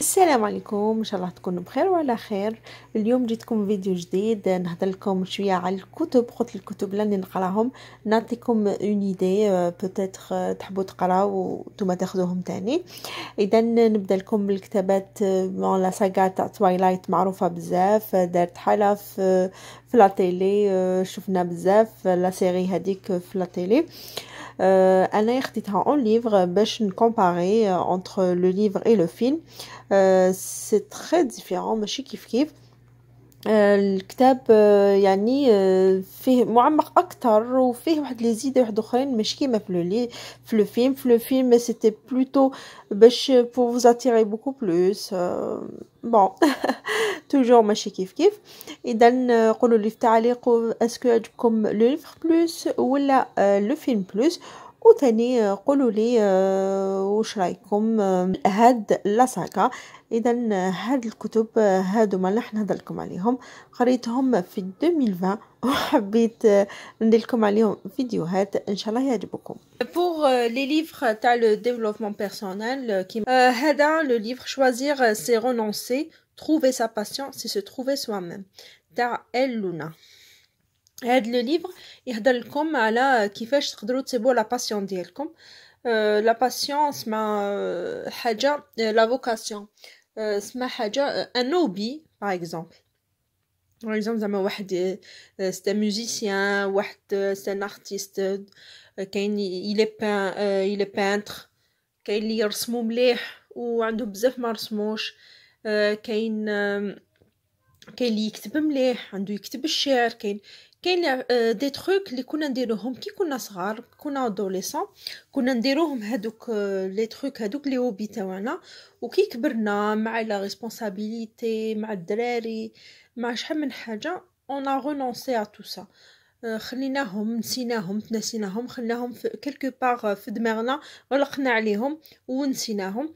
السلام عليكم ان شاء الله تكونوا بخير وعلى خير اليوم جيتكم فيديو جديد نهضر لكم شويه على الكتب قلت الكتب اللي نقراهم نعطيكم اون ايدي euh, euh, تحبوا تقراو وانتم تاخذوهم تاني اذا نبدا لكم بالكتابات euh, مون لا ساغا تاع توايلايت معروفه بزاف دارت حاله في في لا تيلي شفنا بزاف لا سيري هذيك في لا تيلي euh, un un livre, ben comparer euh, entre le livre et le film. Euh, c'est très différent, mais je kiffe kiffe. آه، الكتاب آه، يعني آه، فيه معمق اكثر وفيه واحد لي زيد واحد اخرين مش كيما في لو في لو فيلم في لو فيلم سيتي بلوتو باش بو فوز اتيري بوكو بلوس بون توجور ماشي كيف كيف اذا قولوا لي في التعليق اسكو عجبكم لو ليفر بلوس ولا لو فيلم بلوس وثاني قولوا لي آه، واش رايكم آه، هاد لاساكا اذا هاد الكتب هادوما اللي راح لكم عليهم قريتهم في 2020 وحبيت آه، ندير لكم عليهم فيديوهات ان شاء الله يعجبكم بور لي ليفر تاع le développement personnel كيما هذا لو ليفر choisir سي euh, renoncer trouver sa passion c'est se trouver soi-même تاع لونا هاد لو ليفر يهضر لكم على كيفاش تقدروا تسيبوا لا باسيون ديالكم آه، لا باسيون اسمها آه، حاجه آه، لا فوكاسيون اسمها حاجه ان هوبي باغ اكزومبل باغ اكزومبل زعما واحد ستا ميوزيسيان واحد ستا ارتست كاين يلي بان يلي بانتر كاين اللي يرسمو مليح وعندو بزاف ما رسموش كاين كاين اللي يكتب مليح عنده يكتب الشعر كاين كاين آه، دي تروك اللي كنا نديروهم كي كنا صغار كنا ادوليسون كنا نديروهم هادوك آه، لي تروك هادوك لي هوبي تاعنا وكي كبرنا مع لا ريسبونسابيلتي مع الدراري مع شحال من حاجه اون ا رونونسي ا تو سا خليناهم نسيناهم تنسيناهم خليناهم في كلكو باغ في دماغنا غلقنا عليهم ونسيناهم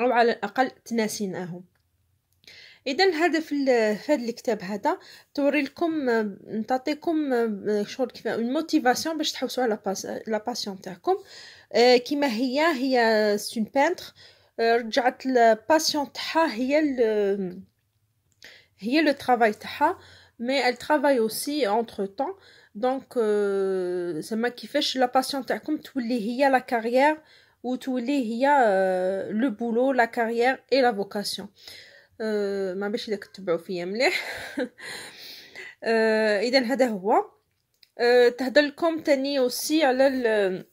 او على الاقل تناسيناهم Et dans le cadre de ce qu'il y a, il une motivation pour que la patiente soit une peintre. La patiente est le travail, mais elle travaille aussi entre temps. Donc, euh، c'est ce qui fait que la patiente soit la carrière ou le boulot, la carrière et la vocation. أه، ما باش اذا كتبعوا فيا مليح أه، اذا هذا هو أه، تهضر لكم تاني اوسي على ال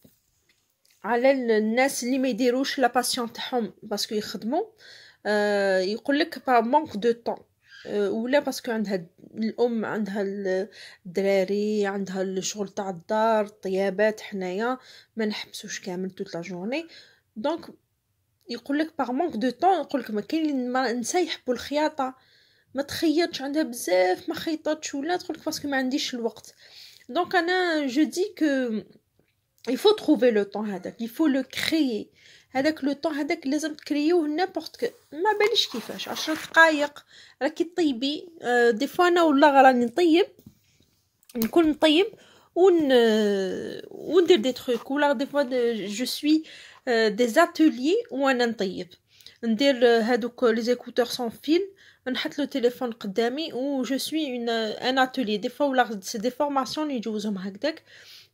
على الناس اللي ما يديروش لا باسيون تاعهم باسكو يخدموا يقول لك با مونك دو طون ولا باسكو عندها الام عندها الدراري عندها الشغل تاع الدار طيابات حنايا ما نحبسوش كامل توت لا جورني دونك يقول لك باغ مونك دو طون يقول لك ما كاين نسا يحبوا الخياطه ما تخيطش عندها بزاف ما خيطتش ولا تقول لك باسكو ما عنديش الوقت دونك انا جو دي كو il faut trouver le temps هذاك il faut le créer هذاك لو طون هذاك لازم تكريوه نيمبورت ما باليش كيفاش عشر دقائق راكي طيبي دي آه، فوا انا والله راني نطيب نكون نطيب ون آه، وندير دي تروك ولا دي فوا جو سوي دي زاتولي وانا نطيب ندير euh, هادوك لي زيكوتور سون فيل نحط له تليفون قدامي و جو سوي اون ان اتولي دي فوا ولا سي دي فورماسيون اللي يجوزهم هكداك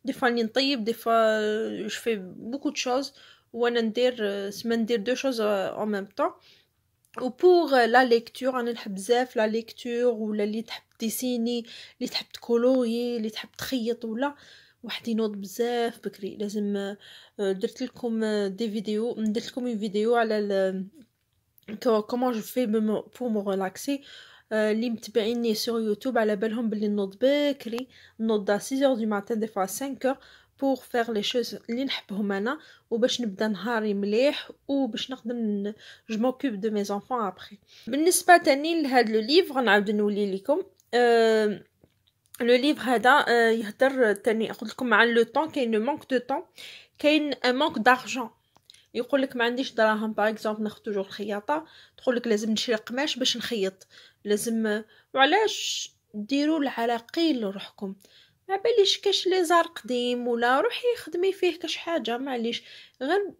دي فوا راني نطيب دي فوا جو في بوكو دو شوز وانا ندير سما ندير دو شوز اون ميم طون و بور لا ليكتور انا نحب بزاف لا ليكتور ولا اللي تحب ديسيني اللي تحب تكولوري اللي تحب تخيط ولا واحد ينوض بزاف بكري لازم آه، درت لكم دي آه، فيديو درت لكم فيديو على كومون جو في بو مو ريلاكسي اللي متبعيني سور يوتيوب على بالهم بلي نوض بكري نوض 6 دو ماتان دي فوا 5 بور فير لي شوز اللي نحبهم انا وباش نبدا نهاري مليح وباش نخدم جو موكوب دو مي زونفون ابري بالنسبه تاني لهاد لو ليفغ نعاود نولي لكم أه لو ليفر هذا يهدر تاني قلت لكم مع لو طون كاين لو مانك دو طون كاين مانك دارجون يقول لك ما عنديش دراهم باغ اكزومبل ناخذ توجور الخياطه تقول لك لازم نشري قماش باش نخيط لازم وعلاش ديروا العراقيل لروحكم ما باليش كاش زار قديم ولا روحي خدمي فيه كاش حاجه معليش غير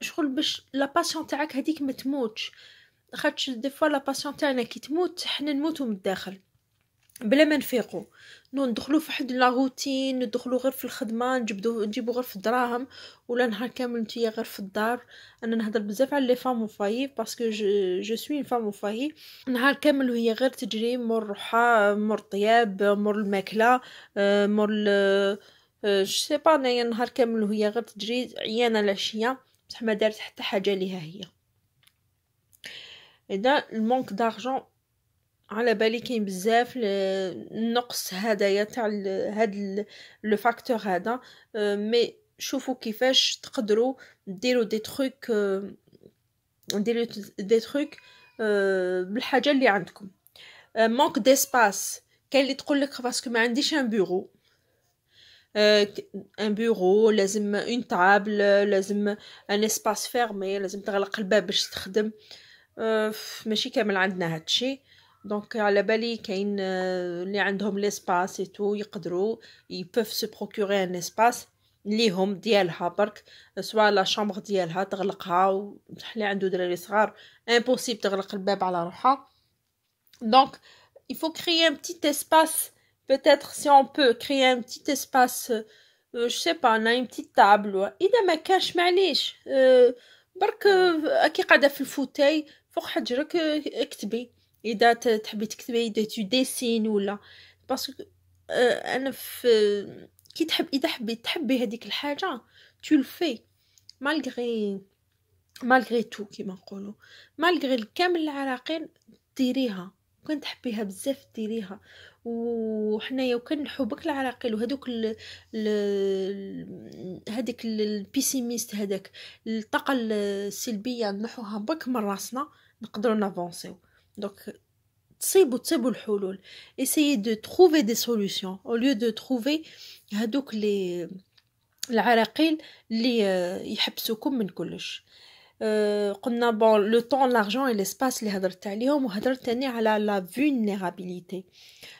شغل باش لا باسيون تاعك هذيك ما تموتش خاطش دي فوا لا باسيون تاعنا كي تموت حنا نموتو من الداخل بلا ما نفيقو ندخلو فواحد لاروتين ندخلو غير في الخدمه نجبدو نجيبو غير في الدراهم ولا نهار كامل نتيا غير في الدار انا نهضر بزاف على لي فام وفاي باسكو جو سوي فام وفاي نهار كامل وهي غير تجري مور روحها مور طياب مور الماكله آه، مور ال سي آه، با نهار كامل وهي غير تجري عيانه العشيه بصح ما دارت حتى حاجه ليها هي اذا المونك دارجون على بالي كاين بزاف النقص هدايا تاع هاد لو فاكتور هذا أه، مي شوفوا كيفاش تقدروا ديروا دي تروك أه، ديروا دي تروك أه، بالحاجه اللي عندكم مونك ديسباس كاين اللي تقول لك باسكو ما عنديش ان بيرو ان بيرو لازم اون طابل لازم ان اسباس فيرمي لازم تغلق الباب باش تخدم ماشي كامل عندنا هادشي دونك على بالي كاين اللي عندهم ليسباس تو يقدروا يبوف سو بروكوري ان اسباس ليهم ديالها برك سوا لا شامبر ديالها تغلقها وتحلي عنده دراري صغار امبوسيبل تغلق الباب على روحها دونك il faut créer un petit espace peut-être si on peut créer un petit espace euh, je sais pas on a une petite table اذا ما كاش معليش برك كي قاعده في الفوتاي فوق حجرك اكتبي اذا تحبي تكتبي اذا تو ديسين ولا باسكو آه انا في كي تحب اذا حبيت تحبي هذيك الحاجه تو الفي مالغري مالغري تو كيما نقولوا مالغري كامل العراقيل ديريها كنت تحبيها بزاف ديريها وحنايا وكان حبك العراقيل وهذوك ال ال هذيك البيسيميست هذاك الطاقه السلبيه نحوها برك من راسنا نقدروا نافونسيو Donc, essayez de trouver des solutions au lieu de trouver il les a اللي يحبسوكم من كلش قلنا بون لو طون لارجون اي l'espace اللي هضرت عليهم وهضرت vulnérabilité على لا فولنيرابيليتي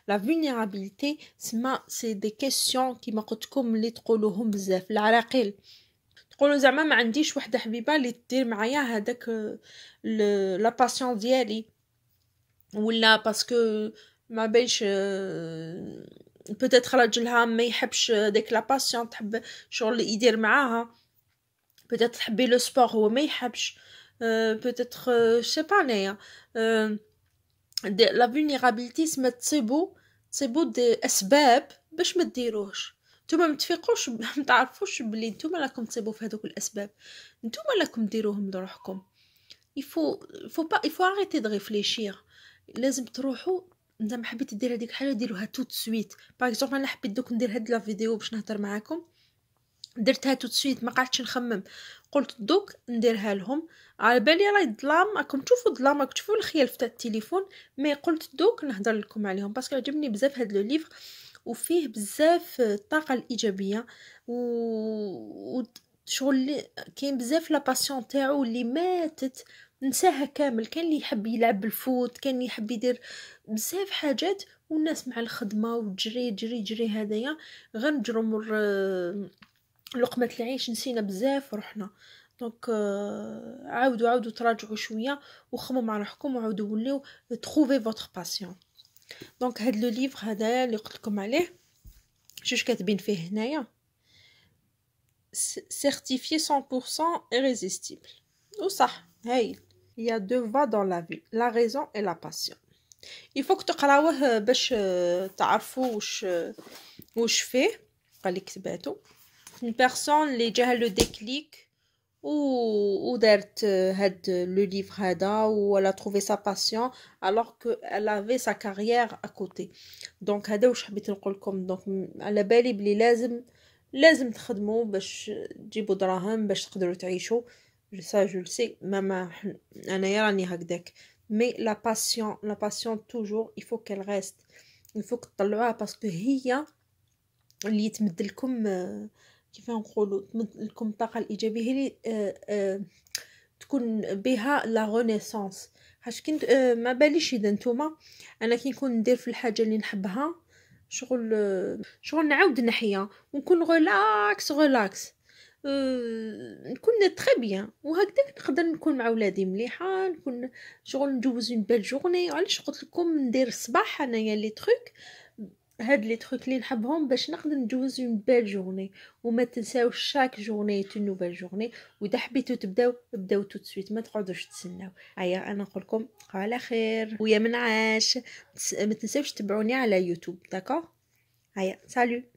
لا فولنيرابيليتي سما سي دي كيسيون كيما اللي تقولوهم ولا باسكو ما بيش بتات راجلها ما يحبش ديك لا باسيون تحب شغل يدير معاها بتات تحبي لو سبور هو ما يحبش بتات سي با انايا لا فولنيرابيلتي سما تصيبو تصيبو دي اسباب باش ما ديروهش نتوما متفيقوش ما تعرفوش بلي نتوما راكم تصيبو في هذوك الاسباب نتوما راكم ديروهم لروحكم يفو فو با يفو اريتي دو ريفليشير لازم تروحوا انت ما دير هذيك الحاجه ديروها توت سويت باغ اكزومبل انا حبيت دوك ندير هاد لا فيديو باش نهضر معاكم درتها توت سويت ما قعدتش نخمم قلت دوك نديرها لهم على بالي راه ظلام راكم تشوفوا ظلام راكم تشوفوا الخيال في التليفون مي قلت دوك نهضر لكم عليهم باسكو عجبني بزاف هاد لو ليفر وفيه بزاف الطاقه الايجابيه و... و... شغل اللي كاين بزاف لا باسيون تاعو اللي ماتت نساها كامل كان اللي يحب يلعب بالفوت كان اللي يحب يدير بزاف حاجات والناس مع الخدمه وجري جري جري هذايا غير نجرو مر آه، لقمه العيش نسينا بزاف رحنا دونك آه، عاودوا عاودوا تراجعوا شويه وخموا مع روحكم وعاودوا وليو تروفي فوتغ باسيون دونك هاد لو ليفغ هذايا اللي قلت لكم عليه جوج كاتبين فيه هنايا certifié 100% irrésistible. Ou ça, il y a deux voies dans la vie, la raison et la passion. Il faut que tu باش تعرفوا واش واش فيه قال une personne اللي déjà le déclic ou ودارت euh, le livre هذا ou elle a trouvé sa passion alors que elle avait sa carrière à côté donc هذا واش حبيت نقول لكم donc على بالي بلي لازم لازم تخدموا باش تجيبوا دراهم باش تقدروا تعيشوا سا جو سي ماما انايا راني هكداك مي لا باسيون لا باسيون توجور يفو كيل ريست يفو تطلعوها باسكو هي اللي تمد لكم كيف نقولوا تمد لكم الطاقه الايجابيه اللي آه، آه، تكون بها لا رونيسانس حاش كنت ما باليش اذا نتوما انا كي نكون ندير في الحاجه اللي نحبها شغل شغل نعاود نحيا ونكون غلاكس أه، غلاكس نكون تري بيان وهكذا نقدر نكون مع ولادي مليحه نكون شغل ندوز اون بيل جورني علاش قلت لكم ندير الصباح انايا لي تروك هاد لي تروك لي نحبهم باش نقدر ندوز اون بال جورني وما تنساوش شاك جورني اون نوفيل جورني واذا حبيتو تبداو بداو توت سويت ما تقعدوش تسناو هيا انا نقولكم على خير ويا من عاش ما تنساوش تبعوني على يوتيوب داكوغ هيا سالو